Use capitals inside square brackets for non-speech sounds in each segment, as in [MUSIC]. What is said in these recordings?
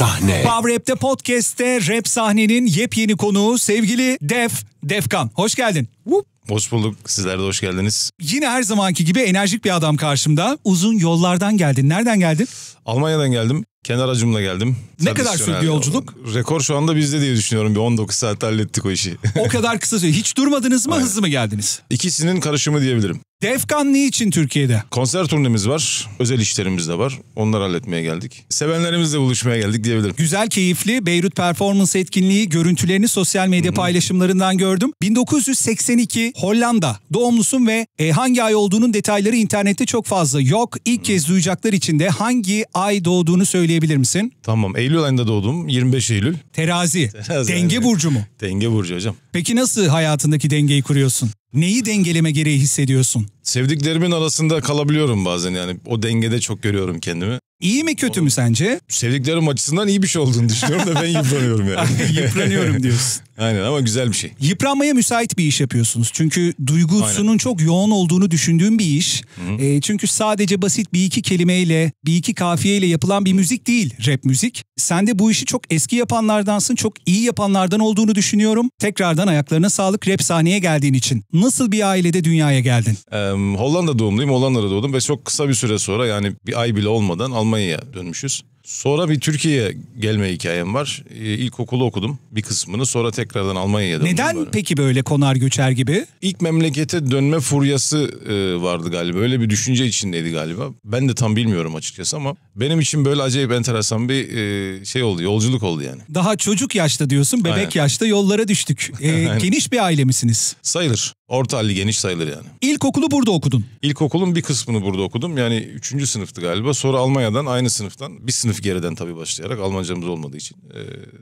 Sahne. Power Rap'te podcast'te rap sahnenin yepyeni konuğu sevgili Def, Defkan. Hoş geldin. Whoop. Hoş bulduk. Sizler de hoş geldiniz. Yine her zamanki gibi enerjik bir adam karşımda. Uzun yollardan geldin. Nereden geldin? Almanya'dan geldim. Kendi aracımla geldim. Ne kadar sürdü yolculuk? Rekor şu anda bizde diye düşünüyorum. Bir 19 saatte hallettik o işi. o kadar kısa süre. Hiç durmadınız mı Aynen. hızlı mı geldiniz? İkisinin karışımı diyebilirim. Defkan niçin Türkiye'de? Konser turnemiz var. Özel işlerimiz de var. Onları halletmeye geldik. Sevenlerimizle buluşmaya geldik diyebilirim. Güzel, keyifli Beyrut Performans etkinliği görüntülerini sosyal medya Hı-hı. paylaşımlarından gördüm. 1982 Hollanda doğumlusun ve e, hangi ay olduğunun detayları internette çok fazla yok. İlk Hı-hı. kez duyacaklar için de hangi ay doğduğunu söyleyebilir misin? Tamam. Eylül ayında doğdum. 25 Eylül. Terazi. Terazi denge yani. burcu mu? Denge burcu hocam. Peki nasıl hayatındaki dengeyi kuruyorsun? Neyi dengeleme gereği hissediyorsun? Sevdiklerimin arasında kalabiliyorum bazen yani. O dengede çok görüyorum kendimi. İyi mi kötü mü sence? Sevdiklerim açısından iyi bir şey olduğunu düşünüyorum da ben yıpranıyorum yani. [LAUGHS] yıpranıyorum diyorsun. Aynen ama güzel bir şey. Yıpranmaya müsait bir iş yapıyorsunuz. Çünkü duygusunun Aynen. çok yoğun olduğunu düşündüğüm bir iş. E, çünkü sadece basit bir iki kelimeyle, bir iki kafiyeyle yapılan bir müzik değil rap müzik. Sen de bu işi çok eski yapanlardansın, çok iyi yapanlardan olduğunu düşünüyorum. Tekrardan ayaklarına sağlık rap sahneye geldiğin için. Nasıl bir ailede dünyaya geldin? Ee, Hollanda doğumluyum. Hollanda'da doğdum ve çok kısa bir süre sonra yani bir ay bile olmadan Almanya'ya dönmüşüz. Sonra bir Türkiye'ye gelme hikayem var. Ee, İlkokulu okudum bir kısmını sonra tekrardan Almanya'ya döndüm. Neden böyle. peki böyle konar göçer gibi? İlk memlekete dönme furyası e, vardı galiba. Öyle bir düşünce içindeydi galiba. Ben de tam bilmiyorum açıkçası ama benim için böyle acayip enteresan bir e, şey oldu. Yolculuk oldu yani. Daha çocuk yaşta diyorsun bebek Aynen. yaşta yollara düştük. [LAUGHS] Ee, geniş bir aile misiniz? Sayılır. Orta halli geniş sayılır yani. İlkokulu burada okudun. İlkokulun bir kısmını burada okudum. Yani üçüncü sınıftı galiba. Sonra Almanya'dan aynı sınıftan bir sınıf geriden tabii başlayarak Almancamız olmadığı için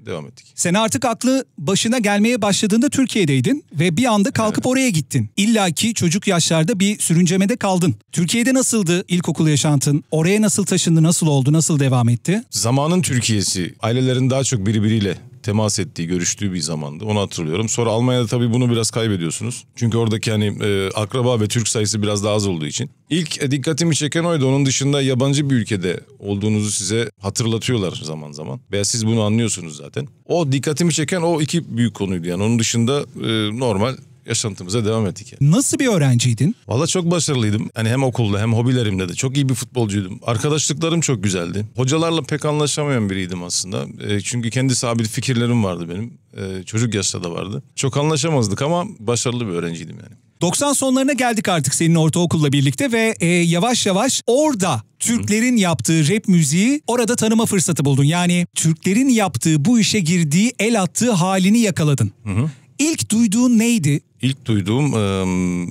e, devam ettik. Sen artık aklı başına gelmeye başladığında Türkiye'deydin ve bir anda kalkıp evet. oraya gittin. İlla ki çocuk yaşlarda bir sürüncemede kaldın. Türkiye'de nasıldı ilkokul yaşantın? Oraya nasıl taşındı, nasıl oldu, nasıl devam etti? Zamanın Türkiye'si. Ailelerin daha çok birbiriyle temas ettiği, görüştüğü bir zamandı. Onu hatırlıyorum. Sonra Almanya'da tabii bunu biraz kaybediyorsunuz. Çünkü oradaki hani e, akraba ve Türk sayısı biraz daha az olduğu için. İlk e, dikkatimi çeken oydu. Onun dışında yabancı bir ülkede olduğunuzu size hatırlatıyorlar zaman zaman. Veya siz bunu anlıyorsunuz zaten. O dikkatimi çeken o iki büyük konuydu yani. Onun dışında e, normal yaşantımıza devam ettik. Yani. Nasıl bir öğrenciydin? Valla çok başarılıydım. Hani hem okulda hem hobilerimde de çok iyi bir futbolcuydum. Arkadaşlıklarım çok güzeldi. Hocalarla pek anlaşamayan biriydim aslında. E, çünkü kendi sabit fikirlerim vardı benim. E, çocuk yaşta da vardı. Çok anlaşamazdık ama başarılı bir öğrenciydim yani. 90 sonlarına geldik artık senin ortaokulla birlikte ve e, yavaş yavaş orada Türklerin Hı. yaptığı rap müziği orada tanıma fırsatı buldun. Yani Türklerin yaptığı bu işe girdiği el attığı halini yakaladın. Hı. İlk duyduğun neydi? İlk duyduğum ıı,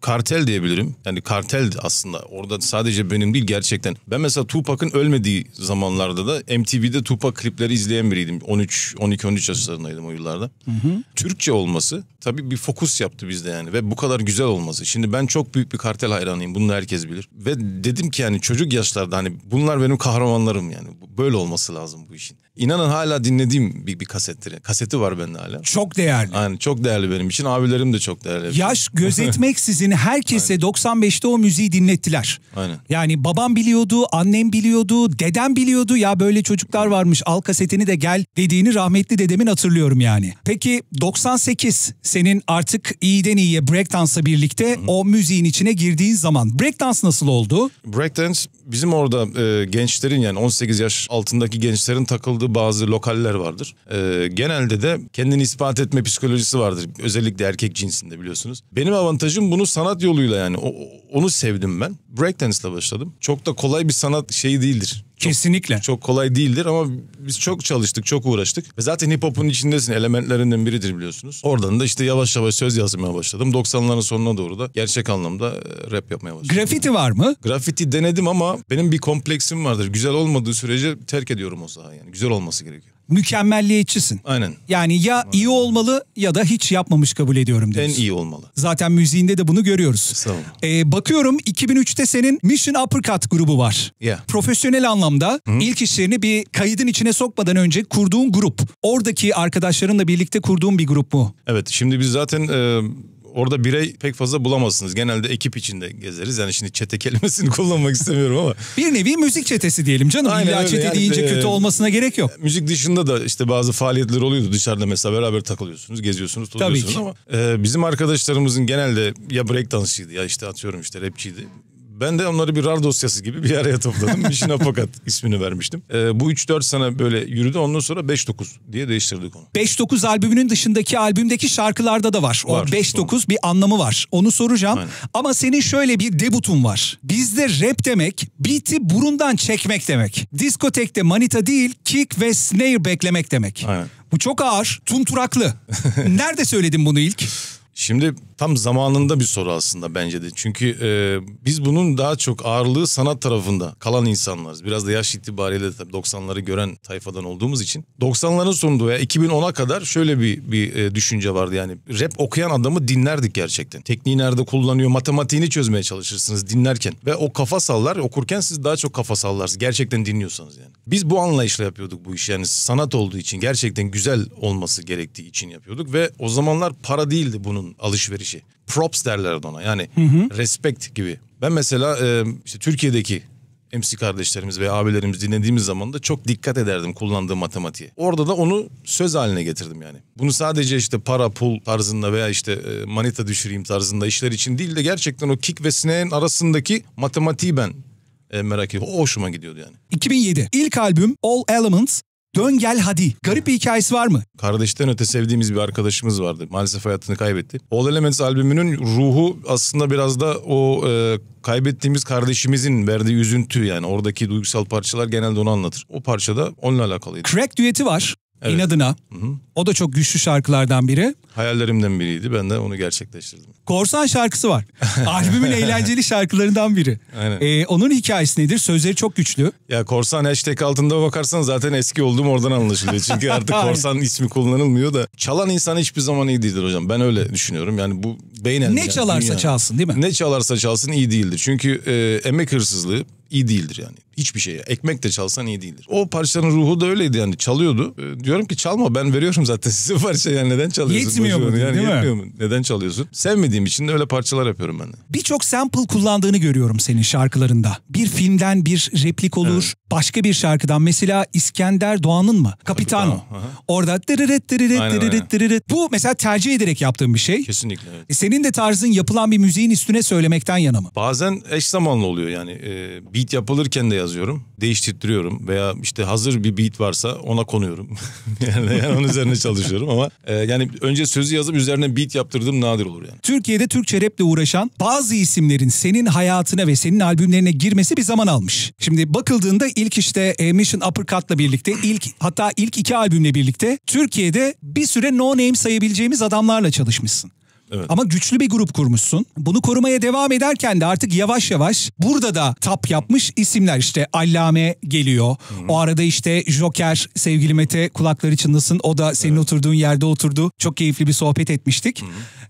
kartel diyebilirim. Yani kartel aslında orada sadece benim değil gerçekten. Ben mesela Tupac'ın ölmediği zamanlarda da MTV'de Tupac klipleri izleyen biriydim. 13, 12, 13 yaşlarındaydım o yıllarda. Hı hı. Türkçe olması tabii bir fokus yaptı bizde yani ve bu kadar güzel olması. Şimdi ben çok büyük bir kartel hayranıyım bunu herkes bilir. Ve dedim ki yani çocuk yaşlarda hani bunlar benim kahramanlarım yani böyle olması lazım bu işin. İnanın hala dinlediğim bir, bir kasetleri. Kaseti var bende hala. Çok değerli. Aynen çok değerli benim için. Abilerim de çok değerli. Yaş [LAUGHS] gözetmeksizin herkese Aynen. 95'te o müziği dinlettiler. Aynen. Yani babam biliyordu, annem biliyordu, dedem biliyordu. Ya böyle çocuklar varmış al kasetini de gel dediğini rahmetli dedemin hatırlıyorum yani. Peki 98 senin artık iyiden iyiye breakdance'la birlikte Hı-hı. o müziğin içine girdiğin zaman breakdance nasıl oldu? Breakdance bizim orada e, gençlerin yani 18 yaş altındaki gençlerin takıldığı olduğu bazı lokaller vardır. Ee, genelde de kendini ispat etme psikolojisi vardır. Özellikle erkek cinsinde biliyorsunuz. Benim avantajım bunu sanat yoluyla yani o, onu sevdim ben. Breakdance'la başladım. Çok da kolay bir sanat şeyi değildir. Kesinlikle. Çok kolay değildir ama biz çok çalıştık, çok uğraştık. Ve zaten hip hop'un içindesin. Elementlerinden biridir biliyorsunuz. Oradan da işte yavaş yavaş söz yazmaya başladım. 90'ların sonuna doğru da gerçek anlamda e, rap yapmaya başladım. Graffiti var mı? Graffiti denedim ama benim bir kompleksim vardır. Güzel olmadığı sürece terk ediyorum o sahayı. Yani güzel olması gerekiyor mükemmelliyetçisin. Aynen. Yani ya Aynen. iyi olmalı ya da hiç yapmamış kabul ediyorum diyorsun. En iyi olmalı. Zaten müziğinde de bunu görüyoruz. Ee, bakıyorum 2003'te senin Mission Uppercut grubu var. Yeah. Profesyonel anlamda Hı? ilk işlerini bir kaydın içine sokmadan önce kurduğun grup. Oradaki arkadaşlarınla birlikte kurduğun bir grup mu? Evet şimdi biz zaten... E orada birey pek fazla bulamazsınız. Genelde ekip içinde gezeriz. Yani şimdi çete kelimesini [LAUGHS] kullanmak istemiyorum ama. Bir nevi müzik çetesi diyelim canım. Aynen İlla çete yani deyince e, kötü olmasına gerek yok. Müzik dışında da işte bazı faaliyetler oluyordu. Dışarıda mesela beraber takılıyorsunuz, geziyorsunuz, tozuyorsunuz ama. E, bizim arkadaşlarımızın genelde ya break breakdance'ıydı ya işte atıyorum işte rapçiydi ben de onları bir RAR dosyası gibi bir araya topladım. [LAUGHS] Mission Apokat ismini vermiştim. Ee, bu 3-4 sene böyle yürüdü. Ondan sonra 5-9 diye değiştirdik onu. 5-9 albümünün dışındaki albümdeki şarkılarda da var. var o 5-9 bir anlamı var. Onu soracağım. Aynen. Ama senin şöyle bir debutun var. Bizde rap demek beat'i burundan çekmek demek. Diskotekte manita değil kick ve snare beklemek demek. Aynen. Bu çok ağır, tunturaklı. [LAUGHS] Nerede söyledin bunu ilk? Şimdi tam zamanında bir soru aslında bence de. Çünkü e, biz bunun daha çok ağırlığı sanat tarafında kalan insanlarız. Biraz da yaş itibariyle tabii 90'ları gören tayfadan olduğumuz için. 90'ların sonunda veya 2010'a kadar şöyle bir, bir e, düşünce vardı yani. Rap okuyan adamı dinlerdik gerçekten. Tekniği nerede kullanıyor, matematiğini çözmeye çalışırsınız dinlerken. Ve o kafa sallar, okurken siz daha çok kafa sallarsınız. Gerçekten dinliyorsanız yani. Biz bu anlayışla yapıyorduk bu işi yani sanat olduğu için, gerçekten güzel olması gerektiği için yapıyorduk. Ve o zamanlar para değildi bunun alışveriş işi. Props derler ona yani hı hı. respect gibi. Ben mesela e, işte Türkiye'deki MC kardeşlerimiz ve abilerimiz dinlediğimiz zaman da çok dikkat ederdim kullandığım matematiğe. Orada da onu söz haline getirdim yani. Bunu sadece işte para pul tarzında veya işte e, manita düşüreyim tarzında işler için değil de gerçekten o kick ve sineğin arasındaki matematiği ben e, merak ediyorum. O hoşuma gidiyordu yani. 2007 ilk albüm All Elements Dön gel hadi. Garip bir hikayesi var mı? Kardeşten öte sevdiğimiz bir arkadaşımız vardı. Maalesef hayatını kaybetti. All Elements albümünün ruhu aslında biraz da o e, kaybettiğimiz kardeşimizin verdiği üzüntü yani. Oradaki duygusal parçalar genelde onu anlatır. O parçada onunla alakalıydı. Crack düeti var. Evet. İnadına. Hı hı. O da çok güçlü şarkılardan biri. Hayallerimden biriydi. Ben de onu gerçekleştirdim. Korsan şarkısı var. [LAUGHS] Albümün eğlenceli şarkılarından biri. Aynen. Ee, onun hikayesi nedir? Sözleri çok güçlü. Ya korsan hashtag altında bakarsan zaten eski olduğum oradan anlaşılıyor. Çünkü [LAUGHS] artık korsan ismi kullanılmıyor da. Çalan insan hiçbir zaman iyi değildir hocam. Ben öyle düşünüyorum. Yani bu beynen. Ne yani, çalarsa dünya. çalsın değil mi? Ne çalarsa çalsın iyi değildir. Çünkü e, emek hırsızlığı iyi değildir yani. Hiçbir şey. Ekmek de çalsan iyi değildir. O parçanın ruhu da öyleydi yani çalıyordu. E, diyorum ki çalma ben veriyorum zaten [LAUGHS] size parça yani neden çalıyorsun? Yetmiyor mu? Yani değil yetmiyor mi? mu? Neden çalıyorsun? Sevmediğim için de öyle parçalar yapıyorum ben de. Birçok sample kullandığını görüyorum senin şarkılarında. Bir filmden bir replik olur. Evet. Başka bir şarkıdan mesela İskender Doğan'ın mı? Kapitano. Orada dırırıt dırırıt aynen, dırırıt dırırıt. Bu mesela tercih ederek yaptığım bir şey. Kesinlikle. Evet. E, senin de tarzın yapılan bir müziğin üstüne söylemekten yana mı? Bazen eş zamanlı oluyor yani. Ee, beat yapılırken de yaz yazıyorum. Değiştirtiyorum veya işte hazır bir beat varsa ona konuyorum. [LAUGHS] yani, yani onun üzerine çalışıyorum ama e, yani önce sözü yazıp üzerine beat yaptırdım nadir olur yani. Türkiye'de Türkçe raple uğraşan bazı isimlerin senin hayatına ve senin albümlerine girmesi bir zaman almış. Şimdi bakıldığında ilk işte e, Mission Uppercut'la birlikte ilk hatta ilk iki albümle birlikte Türkiye'de bir süre no name sayabileceğimiz adamlarla çalışmışsın. Evet. Ama güçlü bir grup kurmuşsun. Bunu korumaya devam ederken de artık yavaş yavaş burada da tap yapmış isimler işte Allame geliyor. Hı-hı. O arada işte Joker sevgili Mete kulakları çınlasın o da senin evet. oturduğun yerde oturdu. Çok keyifli bir sohbet etmiştik.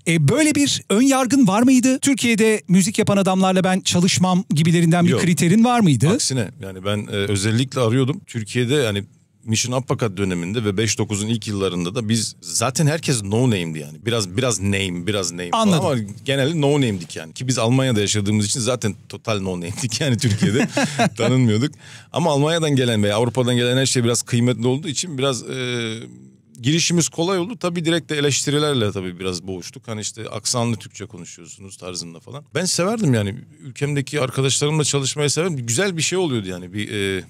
E, böyle bir ön yargın var mıydı? Türkiye'de müzik yapan adamlarla ben çalışmam gibilerinden bir Yok. kriterin var mıydı? Aksine yani ben e, özellikle arıyordum. Türkiye'de yani Mission Apakat döneminde ve 5.9'un ilk yıllarında da biz zaten herkes no name'di yani. Biraz biraz name, biraz name. Anladım. Ama genelde no name'dik yani. Ki biz Almanya'da yaşadığımız için zaten total no name'dik yani Türkiye'de [LAUGHS] tanınmıyorduk. Ama Almanya'dan gelen veya Avrupa'dan gelen her şey biraz kıymetli olduğu için biraz e, girişimiz kolay oldu. Tabii direkt de eleştirilerle tabii biraz boğuştuk. Hani işte aksanlı Türkçe konuşuyorsunuz tarzında falan. Ben severdim yani ülkemdeki arkadaşlarımla çalışmayı severdim. Güzel bir şey oluyordu yani bir... E,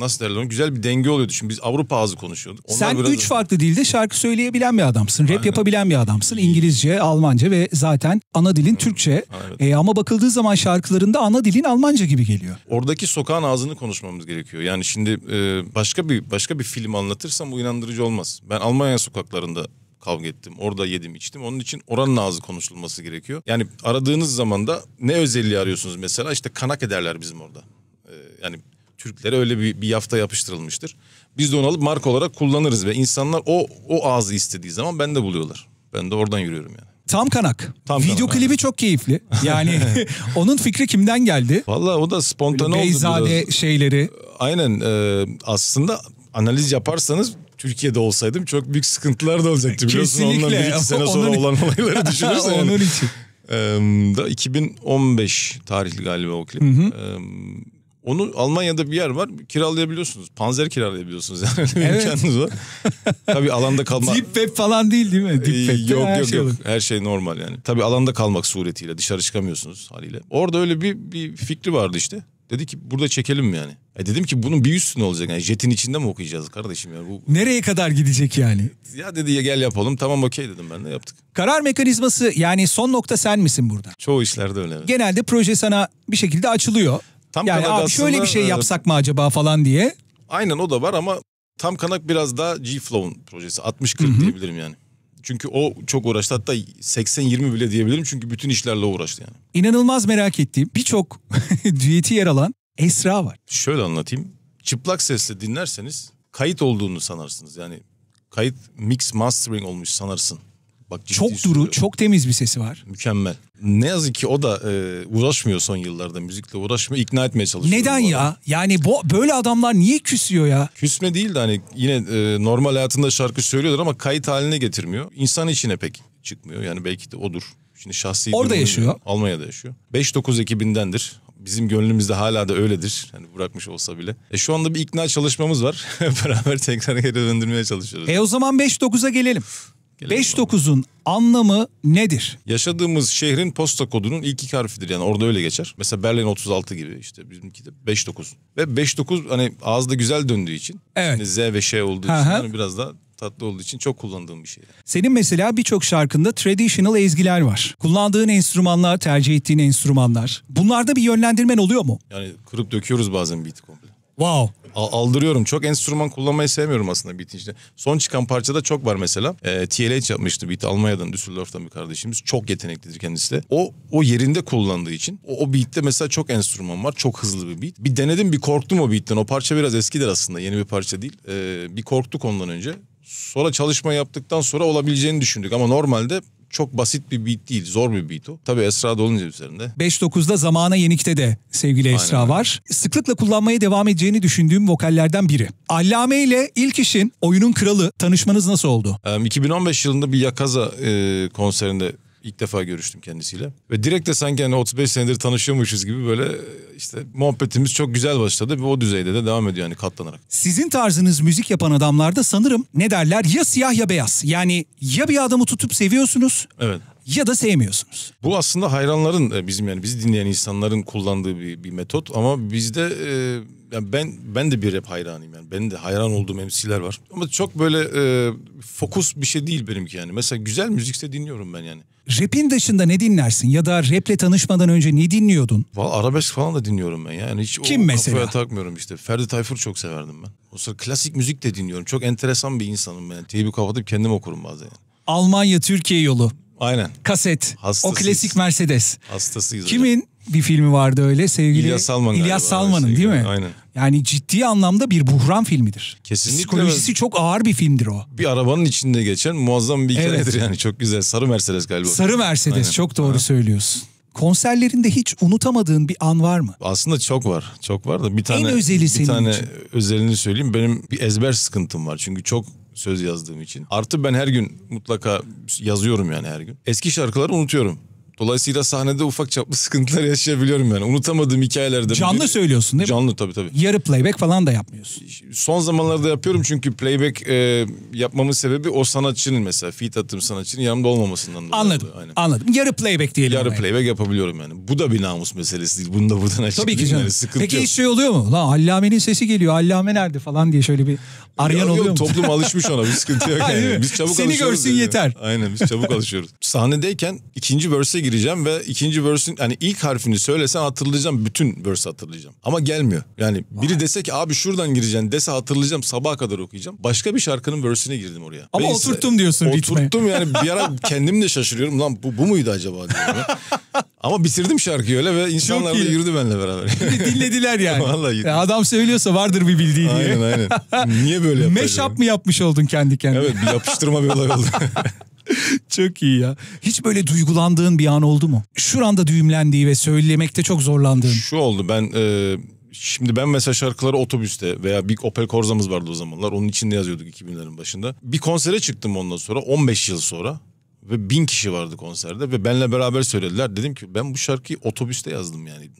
nasıl derler güzel bir denge oluyordu. Şimdi biz Avrupa ağzı konuşuyorduk. Onlar Sen biraz... üç farklı dilde şarkı söyleyebilen bir adamsın. Rap Aynen. yapabilen bir adamsın. İngilizce, Almanca ve zaten ana dilin Türkçe. Evet. E, ama bakıldığı zaman şarkılarında ana dilin Almanca gibi geliyor. Oradaki sokağın ağzını konuşmamız gerekiyor. Yani şimdi e, başka bir başka bir film anlatırsam bu inandırıcı olmaz. Ben Almanya sokaklarında kavga ettim. Orada yedim içtim. Onun için oranın ağzı konuşulması gerekiyor. Yani aradığınız zaman da ne özelliği arıyorsunuz mesela? İşte kanak ederler bizim orada. Ee, yani Türklere öyle bir, bir yafta yapıştırılmıştır. Biz de onu alıp marka olarak kullanırız ve insanlar o o ağzı istediği zaman ben de buluyorlar. Ben de oradan yürüyorum yani. Tam kanak. Tam Video kanak. klibi çok keyifli. Yani [LAUGHS] [LAUGHS] onun fikri kimden geldi? Vallahi o da spontane oldu. Beyzade şeyleri. Aynen e, aslında analiz yaparsanız Türkiye'de olsaydım çok büyük sıkıntılar da olacaktı biliyorsun. Kesinlikle. Ondan bir iki sene sonra onun... olan olayları [LAUGHS] düşünürsen. onun için. E, da 2015 tarihli galiba o klip. Hı hı. E, onu Almanya'da bir yer var kiralayabiliyorsunuz. Panzer kiralayabiliyorsunuz yani [LAUGHS] evet. imkanınız var. Tabii alanda kalmak. Deep web falan değil değil mi? Deep ee, web yok yok şey yok. Her şey normal yani. Tabii alanda kalmak suretiyle dışarı çıkamıyorsunuz haliyle. Orada öyle bir bir fikri vardı işte. Dedi ki burada çekelim mi yani? E dedim ki bunun bir üstüne olacak yani jetin içinde mi okuyacağız kardeşim ya bu. Nereye kadar gidecek yani? Ya dedi ya gel yapalım tamam okey dedim ben de yaptık. Karar mekanizması yani son nokta sen misin burada? Çoğu işlerde öyle. Genelde proje sana bir şekilde açılıyor. Tam yani abi şöyle bir şey e, yapsak mı acaba falan diye. Aynen o da var ama tam kanak biraz daha G-Flow'un projesi. 60-40 diyebilirim yani. Çünkü o çok uğraştı. Hatta 80-20 bile diyebilirim. Çünkü bütün işlerle uğraştı yani. İnanılmaz merak ettiğim birçok [LAUGHS] düeti yer alan Esra var. Şöyle anlatayım. Çıplak sesle dinlerseniz kayıt olduğunu sanarsınız. Yani kayıt mix mastering olmuş sanarsın. Bak ciddi çok duru, çok temiz bir sesi var. Mükemmel. Ne yazık ki o da e, uğraşmıyor son yıllarda müzikle uğraşmıyor, ikna etmeye çalışıyor. Neden ya? Yani bu böyle adamlar niye küsüyor ya? Küsme değil de hani yine e, normal hayatında şarkı söylüyorlar ama kayıt haline getirmiyor. İnsan içine pek çıkmıyor. Yani belki de odur. Şimdi şahsi Orada yaşıyor. Almanya'da yaşıyor. 5-9 ekibindendir bizim gönlümüzde hala da öyledir. Hani bırakmış olsa bile. E şu anda bir ikna çalışmamız var. [LAUGHS] Beraber tekrar geri döndürmeye çalışıyoruz. E o zaman 5-9'a gelelim. 5-9'un anlamı nedir? Yaşadığımız şehrin posta kodunun ilk iki harfidir yani orada öyle geçer. Mesela Berlin 36 gibi işte bizimki de 59. Ve 5-9 hani ağızda güzel döndüğü için. Evet. Şimdi hani Z ve Ş olduğu için hani biraz daha tatlı olduğu için çok kullandığım bir şey. Senin mesela birçok şarkında traditional ezgiler var. Kullandığın enstrümanlar, tercih ettiğin enstrümanlar. Bunlarda bir yönlendirmen oluyor mu? Yani kırıp döküyoruz bazen beat'i komple. Wow aldırıyorum. Çok enstrüman kullanmayı sevmiyorum aslında beat'in içinde. Son çıkan parçada çok var mesela. E, ee, TLH yapmıştı beat Almanya'dan Düsseldorf'tan bir kardeşimiz. Çok yeteneklidir kendisi de. O o yerinde kullandığı için o, o beat'te mesela çok enstrüman var. Çok hızlı bir beat. Bir denedim bir korktum o beat'ten. O parça biraz eskidir aslında. Yeni bir parça değil. E, bir korktuk ondan önce. Sonra çalışma yaptıktan sonra olabileceğini düşündük ama normalde çok basit bir beat değil. Zor bir beat o. Tabii Esra Dolunca üzerinde. 5-9'da Zamana Yenik'te de sevgili Esra Aynen. var. Sıklıkla kullanmaya devam edeceğini düşündüğüm vokallerden biri. Allame ile ilk işin oyunun kralı tanışmanız nasıl oldu? 2015 yılında bir Yakaza e, konserinde İlk defa görüştüm kendisiyle. Ve direkt de sanki hani 35 senedir tanışıyormuşuz gibi böyle işte muhabbetimiz çok güzel başladı ve o düzeyde de devam ediyor yani katlanarak. Sizin tarzınız müzik yapan adamlarda sanırım ne derler ya siyah ya beyaz. Yani ya bir adamı tutup seviyorsunuz Evet. ya da sevmiyorsunuz. Bu aslında hayranların e, bizim yani bizi dinleyen insanların kullandığı bir, bir metot ama bizde e, yani ben ben de bir rap hayranıyım yani. Benim de hayran olduğum MC'ler var. Ama çok böyle e, fokus bir şey değil benimki yani. Mesela güzel müzikse dinliyorum ben yani. Rap'in dışında ne dinlersin ya da rap'le tanışmadan önce ne dinliyordun? Valla arabesk falan da dinliyorum ben yani. Hiç Kim o mesela? kafaya takmıyorum işte. Ferdi Tayfur çok severdim ben. O sıra klasik müzik de dinliyorum. Çok enteresan bir insanım ben. Yani. Teybi kapatıp kendim okurum bazen yani. Almanya Türkiye yolu. Aynen. Kaset. Hastasıyız. O klasik Mercedes. Hastasıyız. Kimin hocam. bir filmi vardı öyle sevgili İlyas Salman. İlyas Salman'ın değil mi? Aynen. Yani ciddi anlamda bir buhran filmidir. Kesinlikle. Psikolojisi çok ağır bir filmdir o. Bir arabanın içinde geçen muazzam bir hikayedir evet. yani çok güzel. Sarı Mercedes galiba. Sarı Mercedes Aynen. çok doğru ha. söylüyorsun. Konserlerinde hiç unutamadığın bir an var mı? Aslında çok var. Çok var da bir tane en özeli bir senin tane için. özelini söyleyeyim. Benim bir ezber sıkıntım var. Çünkü çok söz yazdığım için. Artı ben her gün mutlaka yazıyorum yani her gün. Eski şarkıları unutuyorum. Dolayısıyla sahnede ufak çaplı sıkıntılar yaşayabiliyorum yani. Unutamadığım hikayelerde. Canlı biri... söylüyorsun değil mi? Canlı tabii tabii. Yarı playback falan da yapmıyorsun. Son zamanlarda yapıyorum çünkü playback e, yapmamın sebebi o sanatçının mesela feat attığım sanatçının yanımda olmamasından dolayı. Anladım. Aynen. Anladım. Yarı playback diyelim. Yarı playback yapabiliyorum yani. Bu da bir namus meselesi değil. Bunu da buradan açıklayayım. Tabii ki canım. Yani sıkıntı Peki yok. hiç şey oluyor mu? Lan Allame'nin sesi geliyor. Allame nerede falan diye şöyle bir arayan ya, oluyor yok, mu? Toplum [LAUGHS] alışmış ona. Bir sıkıntı yok yani. Biz çabuk Seni görsün yani. yeter. Aynen biz çabuk alışıyoruz. Sahnedeyken ikinci verse'e gireceğim ve ikinci verse'ün hani ilk harfini söylesen hatırlayacağım. Bütün verse hatırlayacağım. Ama gelmiyor. Yani biri Vay. dese ki abi şuradan gireceksin dese hatırlayacağım. Sabaha kadar okuyacağım. Başka bir şarkının verse'üne girdim oraya. Ama Neyse, oturttum diyorsun oturttum ritme. Oturttum yani bir ara [LAUGHS] kendim de şaşırıyorum. Lan bu, bu muydu acaba diyorum. Ama bitirdim şarkıyı öyle ve insanlar da yürüdü benimle beraber. Dinlediler [LAUGHS] yani. Vallahi gittim. E, adam söylüyorsa vardır bir bildiği diye. Aynen aynen. Niye böyle [LAUGHS] yapacağım? Meşap mı yapmış oldun kendi kendine? Evet bir yapıştırma bir olay oldu. Çok iyi ya. Hiç böyle duygulandığın bir an oldu mu? Şuranda düğümlendiği ve söylemekte çok zorlandığın. Şu oldu ben... E... Şimdi ben mesela şarkıları otobüste veya Big Opel Corza'mız vardı o zamanlar. Onun içinde yazıyorduk 2000'lerin başında. Bir konsere çıktım ondan sonra 15 yıl sonra ve bin kişi vardı konserde ve benle beraber söylediler. Dedim ki ben bu şarkıyı otobüste yazdım yani.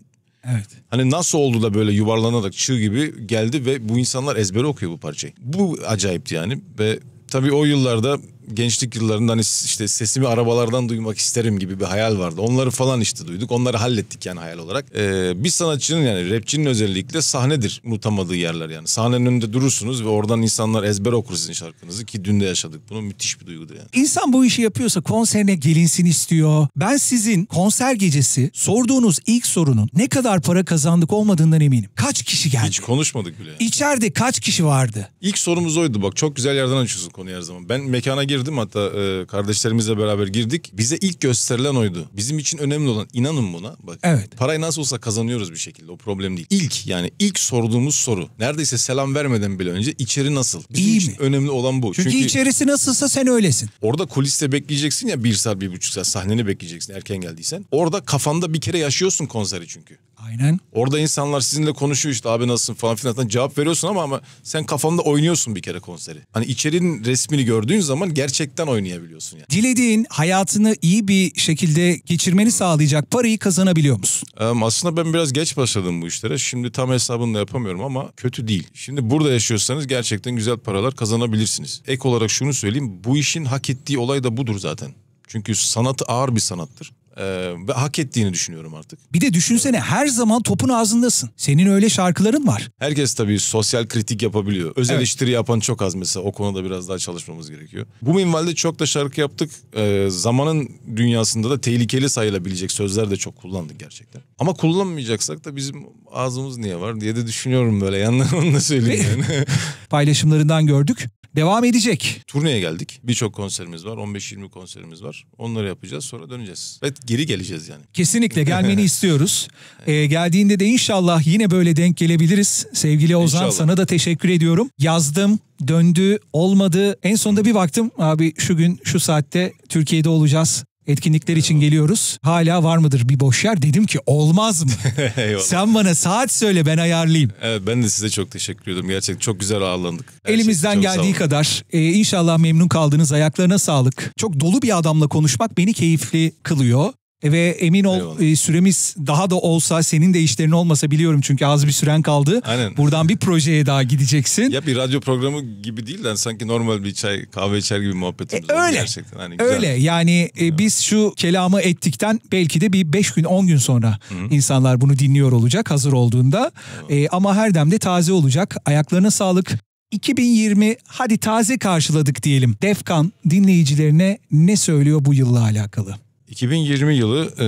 Evet. Hani nasıl oldu da böyle yuvarlanarak çığ gibi geldi ve bu insanlar ezbere okuyor bu parçayı. Bu acayipti yani ve tabii o yıllarda gençlik yıllarından hani işte sesimi arabalardan duymak isterim gibi bir hayal vardı. Onları falan işte duyduk. Onları hallettik yani hayal olarak. Ee, bir sanatçının yani rapçinin özellikle sahnedir unutamadığı yerler yani. Sahnenin önünde durursunuz ve oradan insanlar ezber okur sizin şarkınızı ki dün de yaşadık. Bunu müthiş bir duygudur yani. İnsan bu işi yapıyorsa konserine gelinsin istiyor. Ben sizin konser gecesi sorduğunuz ilk sorunun ne kadar para kazandık olmadığından eminim. Kaç kişi geldi? Hiç konuşmadık bile. Yani. İçeride kaç kişi vardı? İlk sorumuz oydu bak çok güzel yerden açıyorsun konuyu her zaman. Ben mekana girdim hatta e, kardeşlerimizle beraber girdik. Bize ilk gösterilen oydu. Bizim için önemli olan inanın buna. Bak, evet. Parayı nasıl olsa kazanıyoruz bir şekilde o problem değil. İlk yani ilk sorduğumuz soru neredeyse selam vermeden bile önce içeri nasıl? Bizim İyi için mi? önemli olan bu. Çünkü, Çünkü içerisi nasılsa sen öylesin. Orada kuliste bekleyeceksin ya bir saat bir buçuk saat sahneni bekleyeceksin erken geldiysen. Orada kafanda bir kere yaşıyorsun konseri çünkü. Aynen. Orada insanlar sizinle konuşuyor işte abi nasılsın falan filan cevap veriyorsun ama ama sen kafanda oynuyorsun bir kere konseri. Hani içeriğin resmini gördüğün zaman gerçekten oynayabiliyorsun yani. Dilediğin hayatını iyi bir şekilde geçirmeni sağlayacak parayı kazanabiliyor musun? aslında ben biraz geç başladım bu işlere. Şimdi tam hesabını da yapamıyorum ama kötü değil. Şimdi burada yaşıyorsanız gerçekten güzel paralar kazanabilirsiniz. Ek olarak şunu söyleyeyim bu işin hak ettiği olay da budur zaten. Çünkü sanat ağır bir sanattır. Ee, ve hak ettiğini düşünüyorum artık. Bir de düşünsene her zaman topun ağzındasın. Senin öyle şarkıların var. Herkes tabii sosyal kritik yapabiliyor. Öz evet. eleştiri yapan çok az mesela. O konuda biraz daha çalışmamız gerekiyor. Bu minvalde çok da şarkı yaptık. Ee, zamanın dünyasında da tehlikeli sayılabilecek sözler de çok kullandık gerçekten. Ama kullanmayacaksak da bizim ağzımız niye var diye de düşünüyorum böyle. Yanlarını da söyleyeyim yani. [LAUGHS] Paylaşımlarından gördük devam edecek. Turneye geldik. Birçok konserimiz var. 15-20 konserimiz var. Onları yapacağız. Sonra döneceğiz. Evet geri geleceğiz yani. Kesinlikle [LAUGHS] gelmeni istiyoruz. Ee, geldiğinde de inşallah yine böyle denk gelebiliriz. Sevgili Ozan inşallah. sana da teşekkür ediyorum. Yazdım, döndü, olmadı. En sonunda bir baktım abi şu gün şu saatte Türkiye'de olacağız etkinlikler için geliyoruz. Hala var mıdır bir boş yer? Dedim ki olmaz mı? [LAUGHS] Sen bana saat söyle ben ayarlayayım. Evet ben de size çok teşekkür ediyorum. Gerçekten çok güzel ağırlandık. Her şey Elimizden geldiği kadar e, inşallah memnun kaldınız. Ayaklarına sağlık. Çok dolu bir adamla konuşmak beni keyifli kılıyor. E, ve emin ol Eyvallah. E, süremiz daha da olsa senin de işlerin olmasa biliyorum çünkü az bir süren kaldı. Aynen. Buradan bir projeye daha gideceksin. Ya bir radyo programı gibi değil de hani sanki normal bir çay kahve içer gibi muhabbetimiz e, öyle. gerçekten. Hani güzel. Öyle yani e, biz şu kelamı ettikten belki de bir 5 gün 10 gün sonra Hı-hı. insanlar bunu dinliyor olacak hazır olduğunda. E, ama her demde taze olacak. Ayaklarına sağlık. 2020 hadi taze karşıladık diyelim. Defkan dinleyicilerine ne söylüyor bu yılla alakalı? 2020 yılı e,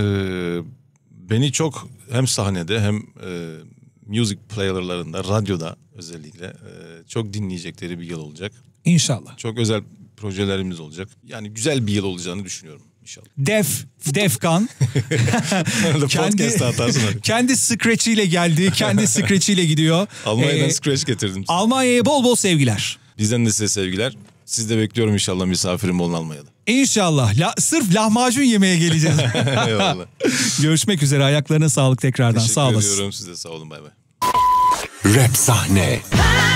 beni çok hem sahnede hem e, music player'larında, radyoda özellikle e, çok dinleyecekleri bir yıl olacak. İnşallah. Çok özel projelerimiz olacak. Yani güzel bir yıl olacağını düşünüyorum inşallah. Def, Defkan. [LAUGHS] kendi, kendi ile geldi, kendi scratch ile gidiyor. Almanya'dan ee, scratch getirdim. Almanya'ya bol bol sevgiler. Bizden de size sevgiler. Siz de bekliyorum inşallah misafirim olun Almanya'da. İnşallah. La, sırf lahmacun yemeye geleceğiz. [LAUGHS] Eyvallah. Görüşmek üzere. Ayaklarına sağlık tekrardan. Teşekkür sağ olasın. Teşekkür ediyorum size. Sağ olun. Bay bay. Rap sahne. Ha!